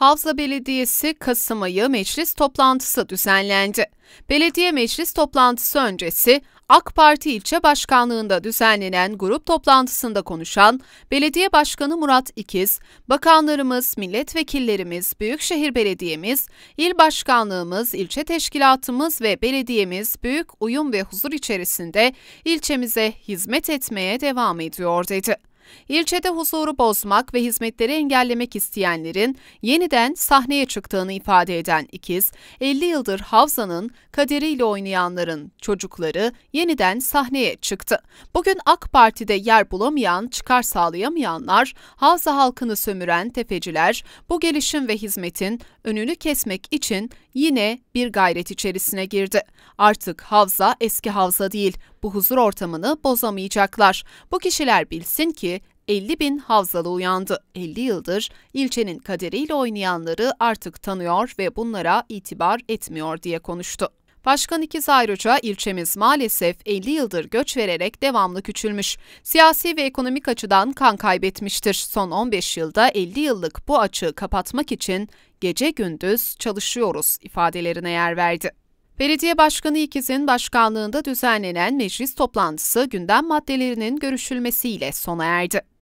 Havza Belediyesi Kasım ayı meclis toplantısı düzenlendi. Belediye meclis toplantısı öncesi AK Parti ilçe başkanlığında düzenlenen grup toplantısında konuşan Belediye Başkanı Murat İkiz, bakanlarımız, milletvekillerimiz, büyükşehir belediyemiz, il başkanlığımız, ilçe teşkilatımız ve belediyemiz büyük uyum ve huzur içerisinde ilçemize hizmet etmeye devam ediyor dedi. İlçede huzuru bozmak ve hizmetleri engellemek isteyenlerin yeniden sahneye çıktığını ifade eden ikiz, 50 yıldır Havza'nın kaderiyle oynayanların çocukları yeniden sahneye çıktı. Bugün AK Parti'de yer bulamayan, çıkar sağlayamayanlar, Havza halkını sömüren tefeciler bu gelişim ve hizmetin önünü kesmek için yine bir gayret içerisine girdi. Artık havza eski havza değil, bu huzur ortamını bozamayacaklar. Bu kişiler bilsin ki 50 bin havzalı uyandı. 50 yıldır ilçenin kaderiyle oynayanları artık tanıyor ve bunlara itibar etmiyor diye konuştu. Başkan İkiz ayrıca ilçemiz maalesef 50 yıldır göç vererek devamlı küçülmüş. Siyasi ve ekonomik açıdan kan kaybetmiştir. Son 15 yılda 50 yıllık bu açığı kapatmak için gece gündüz çalışıyoruz ifadelerine yer verdi. Belediye Başkanı İkiz'in başkanlığında düzenlenen meclis toplantısı gündem maddelerinin görüşülmesiyle sona erdi.